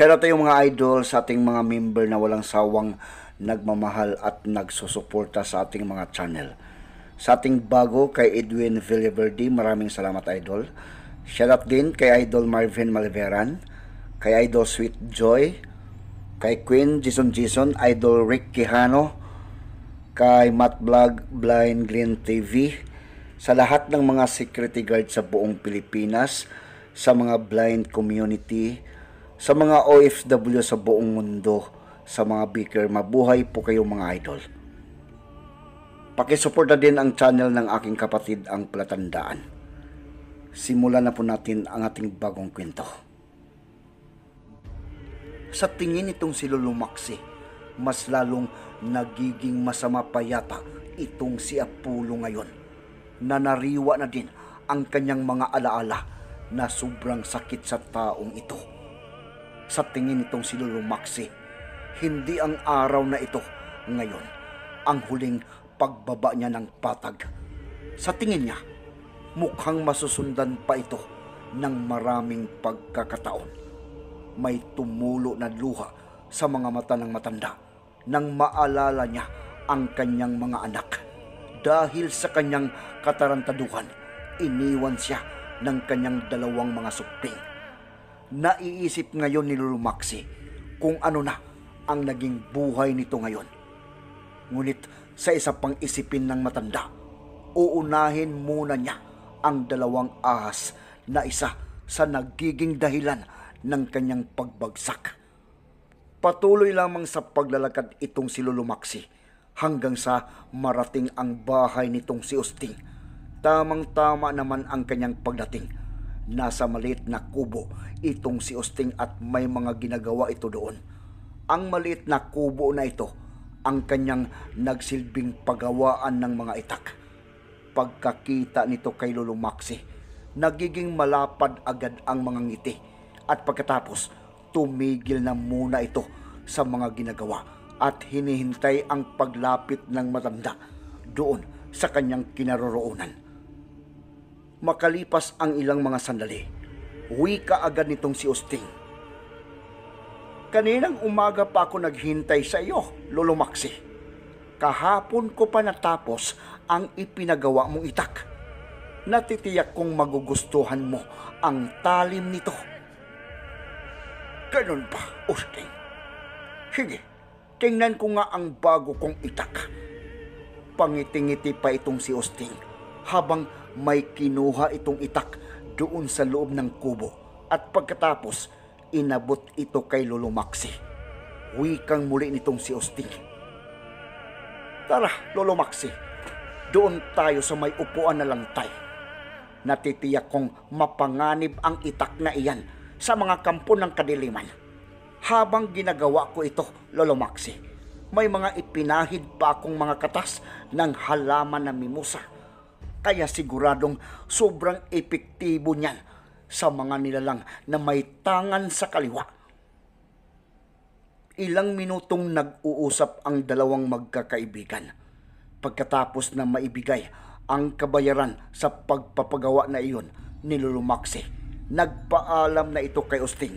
Shout out tayong mga idol sa ating mga member na walang sawang nagmamahal at nagsusuporta sa ating mga channel. Sa ating bago kay Edwin Villaverde, maraming salamat idol. Shout out din kay Idol Marvin Maliveran, kay Idol Sweet Joy, kay Queen Jason Jason, Idol Rick Quijano, kay Matt Vlog Blind Green TV, sa lahat ng mga security guard sa buong Pilipinas, sa mga blind community, sa mga OFW sa buong mundo, sa mga biker, mabuhay po kayong mga idol. Pakisuporta din ang channel ng aking kapatid ang Platandaan. Simulan na po natin ang ating bagong kwento. Sa tingin nitong si Lulumaksi, mas lalong nagiging masama pa yata itong si Apollo ngayon. Nanariwa na din ang kanyang mga alaala na sobrang sakit sa taong ito sa tingin nitong si Lolo Maxi. Hindi ang araw na ito ngayon ang huling pagbaba niya ng patag. Sa tingin niya, mukhang masusundan pa ito ng maraming pagkakataon. May tumulo na luha sa mga mata ng matanda nang maalala niya ang kanyang mga anak. Dahil sa kanyang katarantaduhan, iniwan siya ng kanyang dalawang mga supling naiisip ngayon ni Lulu Maxi kung ano na ang naging buhay nito ngayon. Ngunit sa isa pang isipin ng matanda, uunahin muna niya ang dalawang ahas na isa sa nagiging dahilan ng kanyang pagbagsak. Patuloy lamang sa paglalakad itong si Lulu Maxi hanggang sa marating ang bahay nitong si Usting. Tamang-tama naman ang kanyang pagdating Nasa maliit na kubo itong si Osting at may mga ginagawa ito doon. Ang maliit na kubo na ito ang kanyang nagsilbing pagawaan ng mga itak. Pagkakita nito kay Lolo Maxi, nagiging malapad agad ang mga ngiti at pagkatapos tumigil na muna ito sa mga ginagawa at hinihintay ang paglapit ng matanda doon sa kanyang kinaroroonan. Makalipas ang ilang mga sandali, uwi ka agad nitong si Austin. Kaninang umaga pa ako naghintay sa iyo, Lolo Maxi. Kahapon ko pa natapos ang ipinagawa mong itak. Natitiyak kong magugustuhan mo ang talim nito. Ganun pa, Austin. Sige, tingnan ko nga ang bago kong itak. Pangitingiti pa itong si Austin habang may kinuha itong itak doon sa loob ng kubo at pagkatapos inabot ito kay Lolo Maxi. Wikang muli nitong si Austin. Tara, Lolo Maxi, doon tayo sa may upuan na lantay. Natitiyak kong mapanganib ang itak na iyan sa mga kampo ng kadiliman. Habang ginagawa ko ito, Lolo Maxi, may mga ipinahid pa akong mga katas ng halaman na mimosa kaya siguradong sobrang epektibo niyan sa mga nilalang na may tangan sa kaliwa. Ilang minutong nag-uusap ang dalawang magkakaibigan pagkatapos na maibigay ang kabayaran sa pagpapagawa na iyon ni Lulumaksi. Nagpaalam na ito kay Usting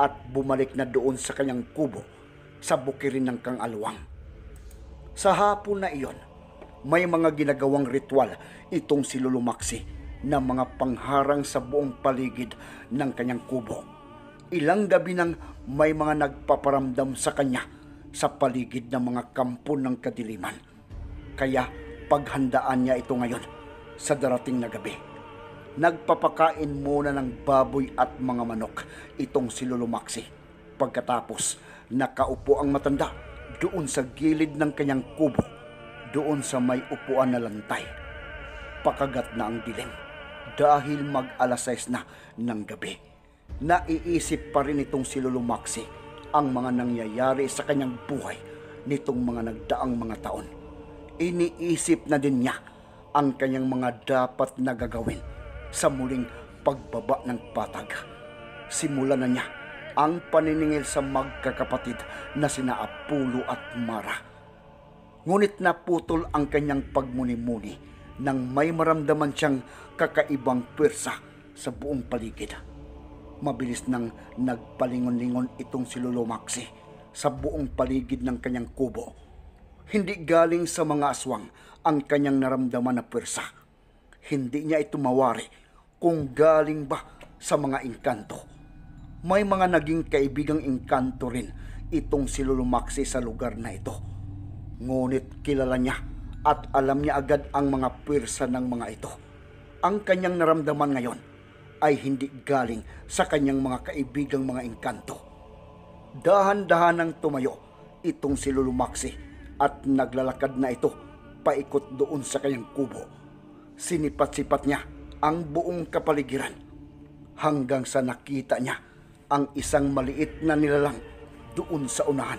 at bumalik na doon sa kanyang kubo sa bukirin ng Kang Aluwang. Sa hapon na iyon, may mga ginagawang ritual itong si Lulumaksi na mga pangharang sa buong paligid ng kanyang kubo. Ilang gabi nang may mga nagpaparamdam sa kanya sa paligid ng mga kampo ng kadiliman. Kaya paghandaan niya ito ngayon sa darating na gabi. Nagpapakain muna ng baboy at mga manok itong si Lulumaksi. Pagkatapos, nakaupo ang matanda doon sa gilid ng kanyang kubo doon sa may upuan na lantay. Pakagat na ang dilim dahil mag-alas 6 na ng gabi. Naiisip pa rin itong si Lolo Maxi ang mga nangyayari sa kanyang buhay nitong mga nagdaang mga taon. Iniisip na din niya ang kanyang mga dapat na gagawin sa muling pagbaba ng patag. Simula na niya ang paniningil sa magkakapatid na sina Apulo at Mara ngunit naputol ang kanyang pagmuni-muni nang may maramdaman siyang kakaibang pwersa sa buong paligid. Mabilis nang nagpalingon-lingon itong si Lolo Maxi sa buong paligid ng kanyang kubo. Hindi galing sa mga aswang ang kanyang naramdaman na pwersa. Hindi niya ito mawari kung galing ba sa mga inkanto. May mga naging kaibigang inkanto rin itong si Lolo Maxi sa lugar na ito Ngunit kilala niya at alam niya agad ang mga pwersa ng mga ito. Ang kanyang naramdaman ngayon ay hindi galing sa kanyang mga kaibigang mga engkanto. Dahan-dahan ang tumayo itong si Lulumaksi at naglalakad na ito paikot doon sa kanyang kubo. Sinipat-sipat niya ang buong kapaligiran hanggang sa nakita niya ang isang maliit na nilalang doon sa unahan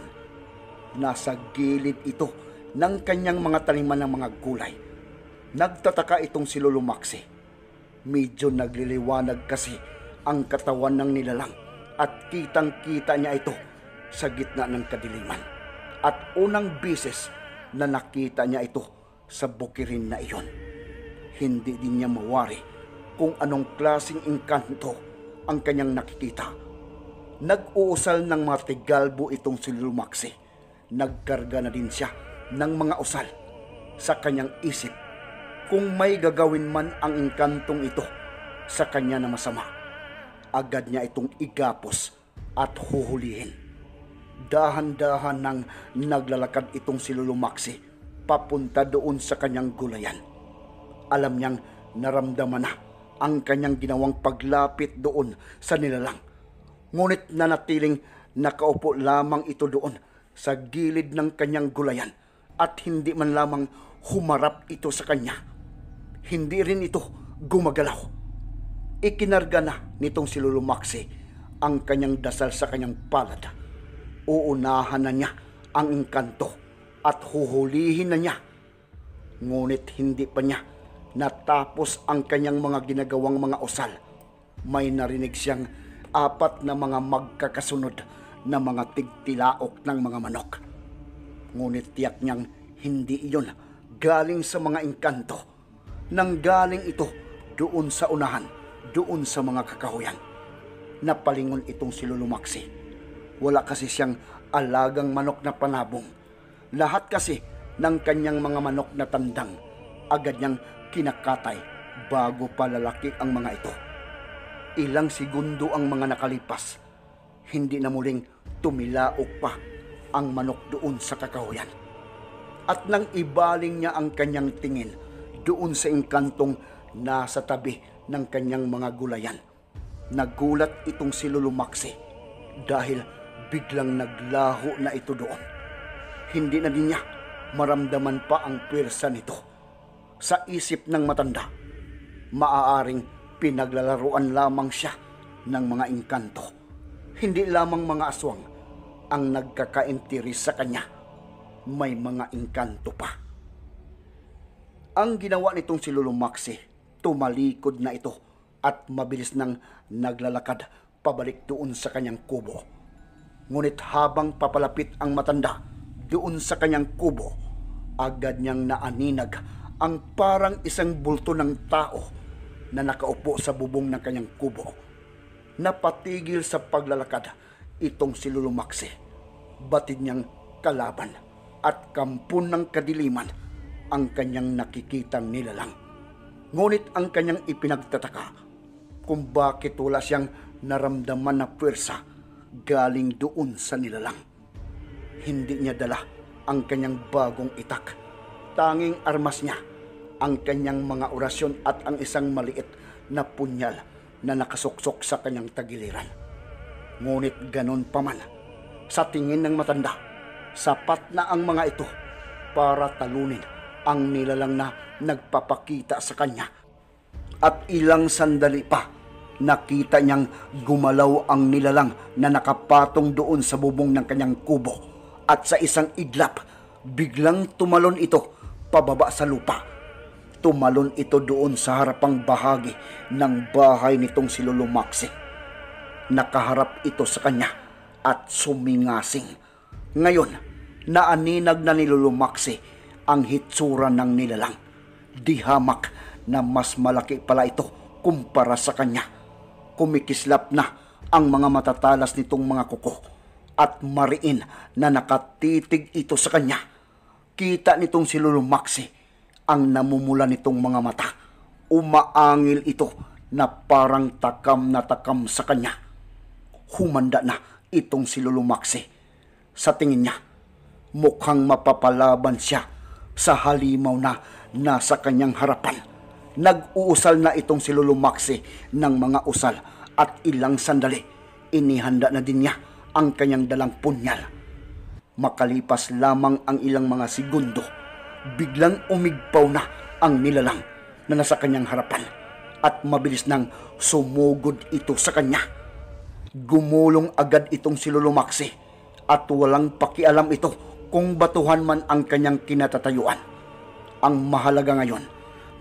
Nasa gilid ito ng kanyang mga taniman ng mga gulay. Nagtataka itong si Lolo Maxi. Medyo nagliliwanag kasi ang katawan ng nilalang at kitang-kita niya ito sa gitna ng kadiliman. At unang beses na nakita niya ito sa bukirin na iyon. Hindi din niya mawari kung anong klasing engkanto ang kanyang nakikita. Nag-uusal ng matigalbo itong si Lumaxi nagkarga na din siya ng mga usal sa kanyang isip kung may gagawin man ang inkantong ito sa kanya na masama. Agad niya itong igapos at huhulihin. Dahan-dahan nang naglalakad itong si Lulumaksi papunta doon sa kanyang gulayan. Alam niyang naramdaman na ang kanyang ginawang paglapit doon sa nilalang. Ngunit nanatiling nakaupo lamang ito doon sa gilid ng kanyang gulayan at hindi man lamang humarap ito sa kanya. Hindi rin ito gumagalaw. Ikinarga na nitong si Lulu Maxi ang kanyang dasal sa kanyang palad. Uunahan na niya ang inkanto at huhulihin na niya. Ngunit hindi pa niya natapos ang kanyang mga ginagawang mga usal. May narinig siyang apat na mga magkakasunod na mga tigtilaok ng mga manok. Ngunit tiyak niyang hindi iyon galing sa mga engkanto. Nang galing ito doon sa unahan, doon sa mga kakahuyan. Napalingon itong si Lulumaksi. Wala kasi siyang alagang manok na panabong. Lahat kasi ng kanyang mga manok na tandang, agad niyang kinakatay bago pa lalaki ang mga ito. Ilang segundo ang mga nakalipas hindi na muling tumilaok pa ang manok doon sa kakahuyan. At nang ibaling niya ang kanyang tingin doon sa inkantong nasa tabi ng kanyang mga gulayan, nagulat itong si Lulumaksi dahil biglang naglaho na ito doon. Hindi na din niya maramdaman pa ang pwersa nito. Sa isip ng matanda, maaaring pinaglalaruan lamang siya ng mga engkanto. Hindi lamang mga aswang ang nagkakainteres sa kanya. May mga engkanto pa. Ang ginawa nitong si Lolo Maxi, tumalikod na ito at mabilis nang naglalakad pabalik doon sa kanyang kubo. Ngunit habang papalapit ang matanda doon sa kanyang kubo, agad niyang naaninag ang parang isang bulto ng tao na nakaupo sa bubong ng kanyang kubo napatigil sa paglalakad itong si Lulumaksi. Batid niyang kalaban at kampun ng kadiliman ang kanyang nakikitang nilalang. Ngunit ang kanyang ipinagtataka kung bakit wala siyang naramdaman na pwersa galing doon sa nilalang. Hindi niya dala ang kanyang bagong itak. Tanging armas niya ang kanyang mga orasyon at ang isang maliit na punyal na nakasuksok sa kanyang tagiliran. Ngunit ganon pa man, sa tingin ng matanda, sapat na ang mga ito para talunin ang nilalang na nagpapakita sa kanya. At ilang sandali pa, nakita niyang gumalaw ang nilalang na nakapatong doon sa bubong ng kanyang kubo. At sa isang iglap, biglang tumalon ito pababa sa lupa Tumalon ito doon sa harapang bahagi ng bahay nitong si Lolo Maxi. Nakaharap ito sa kanya at sumingasing. Ngayon, naaninag na ni Lolo Maxi ang hitsura ng nilalang. Di hamak na mas malaki pala ito kumpara sa kanya. Kumikislap na ang mga matatalas nitong mga kuko at mariin na nakatitig ito sa kanya. Kita nitong si Lolo Maxi ang namumula nitong mga mata. Umaangil ito na parang takam na takam sa kanya. Humanda na itong si Lulumaksi. Sa tingin niya, mukhang mapapalaban siya sa halimaw na nasa kanyang harapan. Nag-uusal na itong si Lulumaksi ng mga usal at ilang sandali inihanda na din niya ang kanyang dalang punyal. Makalipas lamang ang ilang mga segundo biglang umigpaw na ang nilalang na nasa kanyang harapan at mabilis nang sumugod ito sa kanya. Gumulong agad itong si Lulumaksi at walang pakialam ito kung batuhan man ang kanyang kinatatayuan. Ang mahalaga ngayon,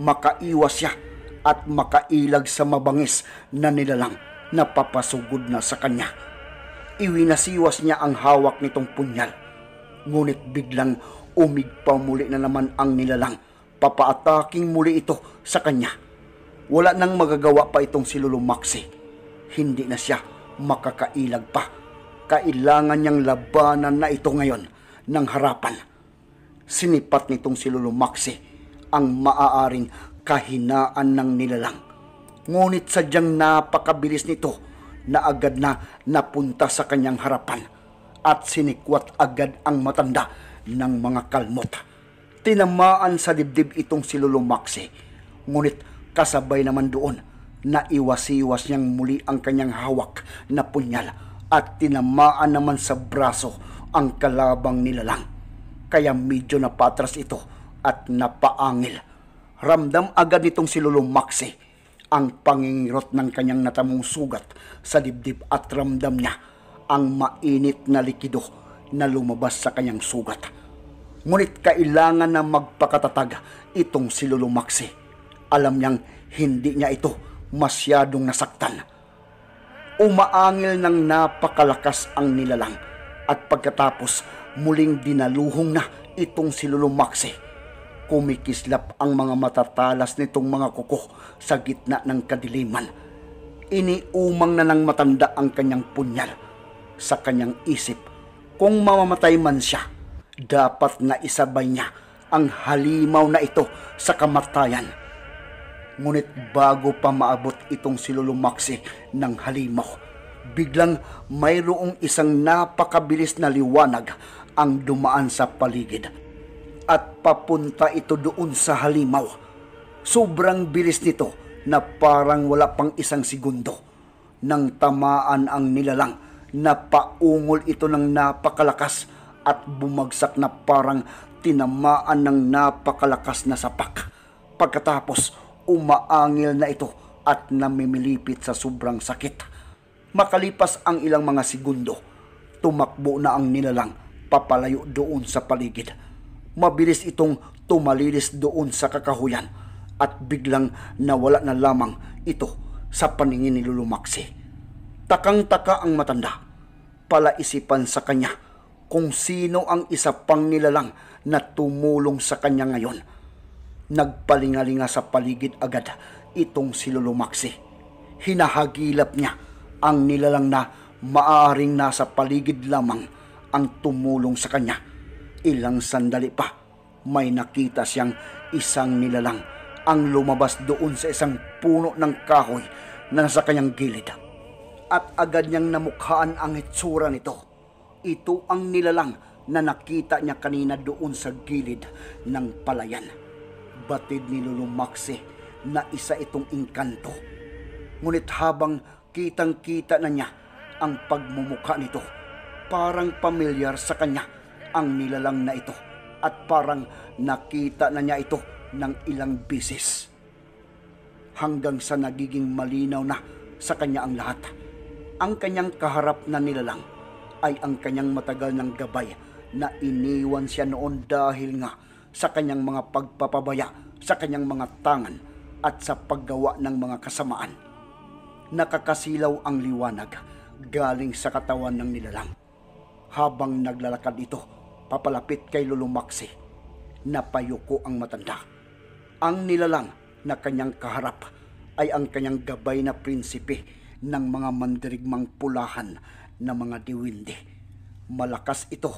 makaiwas siya at makailag sa mabangis na nilalang na papasugod na sa kanya. Iwinasiwas niya ang hawak nitong punyal, ngunit biglang pa muli na naman ang nilalang. Papaataking muli ito sa kanya. Wala nang magagawa pa itong si Lolo Maxi. Hindi na siya makakailag pa. Kailangan niyang labanan na ito ngayon ng harapan. Sinipat nitong si Lolo Maxi ang maaaring kahinaan ng nilalang. Ngunit sadyang napakabilis nito na agad na napunta sa kanyang harapan at sinikwat agad ang matanda ng mga kalmot. Tinamaan sa dibdib itong si Lulumaksi. Ngunit kasabay naman doon na iwas-iwas niyang muli ang kanyang hawak na punyal at tinamaan naman sa braso ang kalabang nilalang. Kaya medyo napatras ito at napaangil. Ramdam agad nitong si Lulumaksi ang pangingrot ng kanyang natamong sugat sa dibdib at ramdam niya ang mainit na likido na lumabas sa kanyang sugat. Ngunit kailangan na magpakatatag itong si Lulumaksi. Alam niyang hindi niya ito masyadong nasaktan. Umaangil ng napakalakas ang nilalang at pagkatapos muling dinaluhong na itong si Lulumaksi. Kumikislap ang mga matatalas nitong mga kuko sa gitna ng kadiliman. Iniumang na ng matanda ang kanyang punyal sa kanyang isip kung mamamatay man siya dapat na isabay niya ang halimaw na ito sa kamatayan. Ngunit bago pa maabot itong silulumaksi ng halimaw, biglang mayroong isang napakabilis na liwanag ang dumaan sa paligid at papunta ito doon sa halimaw. Sobrang bilis nito na parang wala pang isang segundo nang tamaan ang nilalang na paungol ito ng napakalakas at bumagsak na parang tinamaan ng napakalakas na sapak. Pagkatapos, umaangil na ito at namimilipit sa sobrang sakit. Makalipas ang ilang mga segundo, tumakbo na ang nilalang papalayo doon sa paligid. Mabilis itong tumalilis doon sa kakahuyan at biglang nawala na lamang ito sa paningin ni Lulumaksi. Takang-taka ang matanda, palaisipan sa kanya kung sino ang isa pang nilalang na tumulong sa kanya ngayon. Nagpalingalinga sa paligid agad itong si Lulumaksi. Hinahagilap niya ang nilalang na maaring nasa paligid lamang ang tumulong sa kanya. Ilang sandali pa, may nakita siyang isang nilalang ang lumabas doon sa isang puno ng kahoy na nasa kanyang gilid. At agad niyang namukhaan ang hitsura nito ito ang nilalang na nakita niya kanina doon sa gilid ng palayan. Batid ni Lolo Maxi na isa itong inkanto. Ngunit habang kitang-kita na niya ang pagmumuka nito, parang pamilyar sa kanya ang nilalang na ito at parang nakita na niya ito ng ilang bisis. Hanggang sa nagiging malinaw na sa kanya ang lahat. Ang kanyang kaharap na nilalang ay ang kanyang matagal ng gabay na iniwan siya noon dahil nga sa kanyang mga pagpapabaya, sa kanyang mga tangan at sa paggawa ng mga kasamaan. Nakakasilaw ang liwanag galing sa katawan ng nilalang. Habang naglalakad ito, papalapit kay Lulumaksi, napayuko ang matanda. Ang nilalang na kanyang kaharap ay ang kanyang gabay na prinsipe ng mga mandirigmang pulahan ng mga diwilde. Malakas ito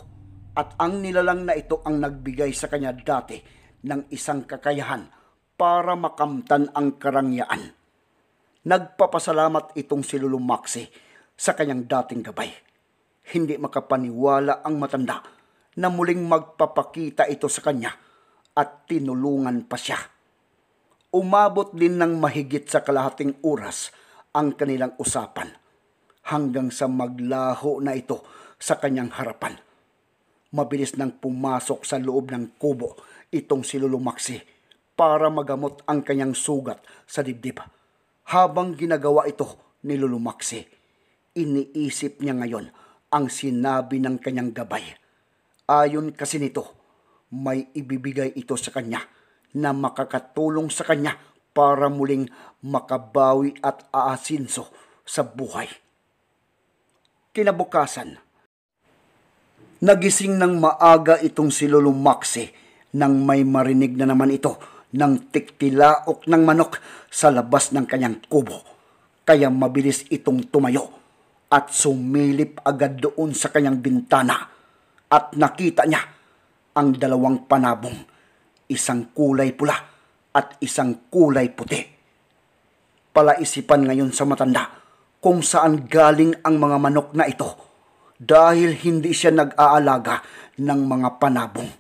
at ang nilalang na ito ang nagbigay sa kanya dati ng isang kakayahan para makamtan ang karangyaan. Nagpapasalamat itong si Lulu Maxi sa kanyang dating gabay. Hindi makapaniwala ang matanda na muling magpapakita ito sa kanya at tinulungan pa siya. Umabot din ng mahigit sa kalahating oras ang kanilang usapan hanggang sa maglaho na ito sa kanyang harapan. Mabilis nang pumasok sa loob ng kubo itong si Lulumaksi para magamot ang kanyang sugat sa dibdib. Habang ginagawa ito ni Lulumaksi, iniisip niya ngayon ang sinabi ng kanyang gabay. Ayon kasi nito, may ibibigay ito sa kanya na makakatulong sa kanya para muling makabawi at aasinso sa buhay. Kinabukasan, nagising ng maaga itong si Lolo Maxi nang may marinig na naman ito ng tiktilaok ng manok sa labas ng kanyang kubo. Kaya mabilis itong tumayo at sumilip agad doon sa kanyang bintana at nakita niya ang dalawang panabong, isang kulay pula at isang kulay puti. Palaisipan ngayon sa matanda kung saan galing ang mga manok na ito dahil hindi siya nag-aalaga ng mga panabong.